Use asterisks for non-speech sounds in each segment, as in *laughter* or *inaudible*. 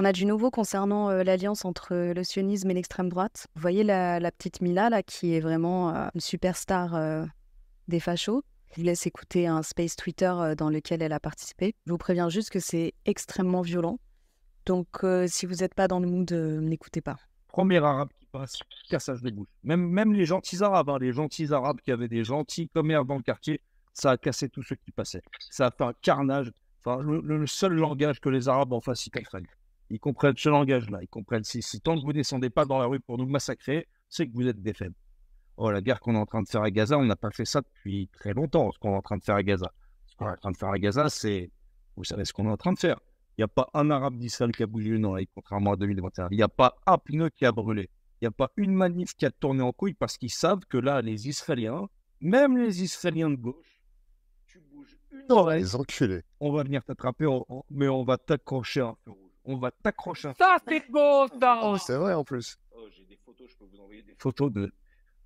On a du nouveau concernant euh, l'alliance entre euh, le sionisme et l'extrême droite. Vous voyez la, petite Mila, là, qui est vraiment euh, une superstar des fachos. Je vous laisse écouter un space Twitter dans lequel elle a participé. Je vous préviens juste que c'est extrêmement violent. Donc, si vous n'êtes pas dans le mood, n'écoutez pas. Premier arabe qui passe, cassage de bouche. Même, même les gentils arabes, hein, les gentils arabes qui avaient des gentils commerces dans le quartier, ça a cassé tous ceux qui passaient. Ça a fait un carnage. Enfin, le, seul langage que les arabes en face, ils comprennent ils comprennent ce langage-là. Ils comprennent si, si tant que vous ne descendez pas dans la rue pour nous massacrer, c'est que vous êtes des faibles. Oh, la guerre qu'on est en train de faire à Gaza, on n'a pas fait ça depuis très longtemps, ce qu'on est en train de faire à Gaza. Ce qu'on est en train de faire à Gaza, c'est. Vous savez ce qu'on est en train de faire. Il n'y a pas un arabe d'Israël qui a bougé une oreille, contrairement à 2021. Il n'y a pas un pneu qui a brûlé. Il n'y a pas une manif qui a tourné en couille parce qu'ils savent que là, les Israéliens, même les Israéliens de gauche, tu bouges une oreille. Les enculés. On va venir t'attraper, mais on va t'accrocher un feu rouge on va t'accrocher. Ça, c'est beau, ça ah, C'est vrai en plus. Oh, j'ai des photos, je peux vous envoyer des photos de,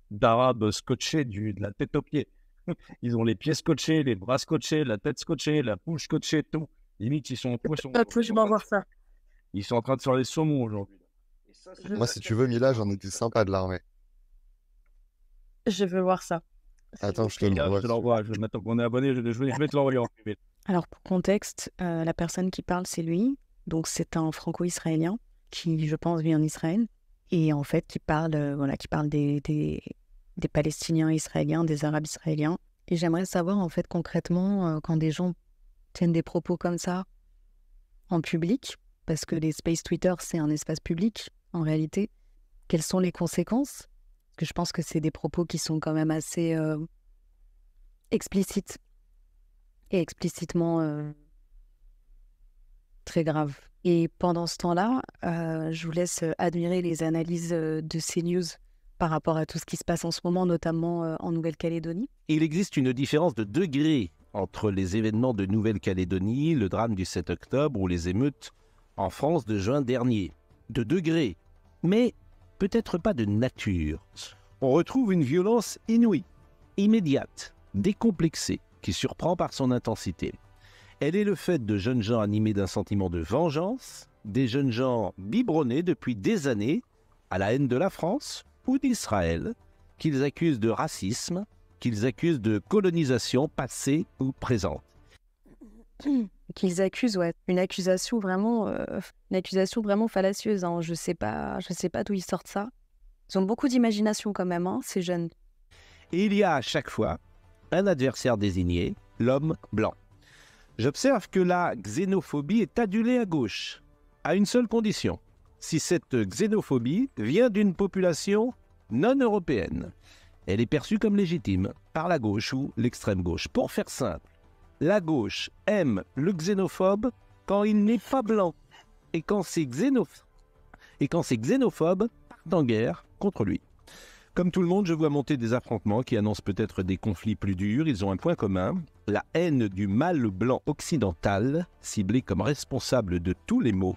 d'arabes scotchés de la tête aux pieds. *laughs* Ils ont les pieds scotchés, les bras scotchés, la tête scotchée, la bouche scotchée, tout. Limite, ils sont en poisson. Ah, je vais voir ça. Ils sont en train de faire les saumons aujourd'hui. Moi, si tu veux, Mila, j'en ai des sympas de l'armée. Je veux voir ça. Attends, je te l'envoie. Je, je, maintenant qu'on est abonné, je, vais te l'envoyer en Alors, pour contexte, euh, la personne qui parle, c'est lui. Donc c'est un franco-israélien qui, je pense, vit en Israël et en fait qui parle, euh, voilà, qui parle des, des, Palestiniens israéliens, des Arabes israéliens. Et j'aimerais savoir en fait concrètement euh, quand des gens tiennent des propos comme ça en public, parce que les space Twitter c'est un espace public en réalité. Quelles sont les conséquences que je pense que c'est des propos qui sont quand même assez euh, explicites et explicitement grave. Et pendant ce temps-là, euh, je vous laisse euh, admirer les analyses euh, de CNews par rapport à tout ce qui se passe en ce moment, notamment en Nouvelle-Calédonie. Il existe une différence de degré entre les événements de Nouvelle-Calédonie, le drame du 7 octobre ou les émeutes en France de juin dernier. De degré, mais peut-être pas de nature. On retrouve une violence inouïe, immédiate, décomplexée, qui surprend par son intensité. Elle est le fait de jeunes gens animés d'un sentiment de vengeance, des jeunes gens biberonnés depuis des années à la haine de la France ou d'Israël, qu'ils accusent de racisme, qu'ils accusent de colonisation passée ou présente. *clears throat* Qu'ils accusent, ouais, une accusation vraiment, euh, une accusation vraiment fallacieuse. Hein. Je sais pas, je sais pas d'où ils sortent ça. Ils ont beaucoup d'imagination quand même, hein, ces jeunes. Et il y a à chaque fois un adversaire désigné, l'homme blanc. J'observe que la xénophobie est adulée à gauche, à une seule condition, si cette xénophobie vient d'une population non européenne. Elle est perçue comme légitime par la gauche ou l'extrême gauche. Pour faire simple, la gauche aime le xénophobe quand il n'est pas blanc et quand ses xénophobes partent en guerre contre lui. Comme tout le monde, je vois monter des affrontements qui annoncent peut-être des conflits plus durs. Ils ont un point commun, la haine du mal blanc occidental, ciblé comme responsable de tous les maux